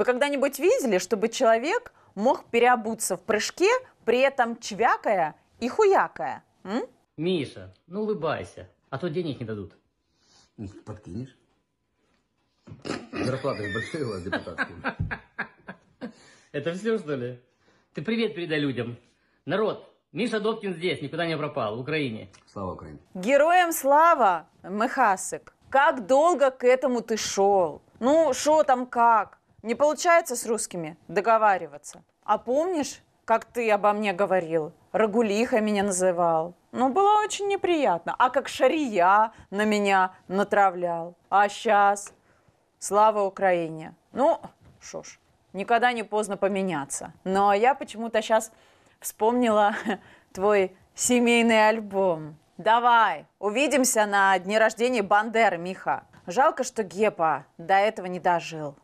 Вы когда-нибудь видели, чтобы человек мог переобуться в прыжке, при этом чвякая и хуякая? М? Миша, ну улыбайся, а то денег не дадут. Подкинешь? Зарплаты большие у вас депутатские. Это все, что ли? Ты привет передай людям. Народ, Миша Добкин здесь, никуда не пропал, в Украине. Слава Украине. Героям слава, Мехасик. Как долго к этому ты шел? Ну, что там как? Не получается с русскими договариваться. А помнишь, как ты обо мне говорил? Рагулиха меня называл. Ну, было очень неприятно. А как Шария на меня натравлял. А сейчас? Слава Украине. Ну, шо ж, никогда не поздно поменяться. Но я почему-то сейчас вспомнила твой семейный альбом. Давай, увидимся на дне рождения Бандеры, Миха. Жалко, что Гепа до этого не дожил.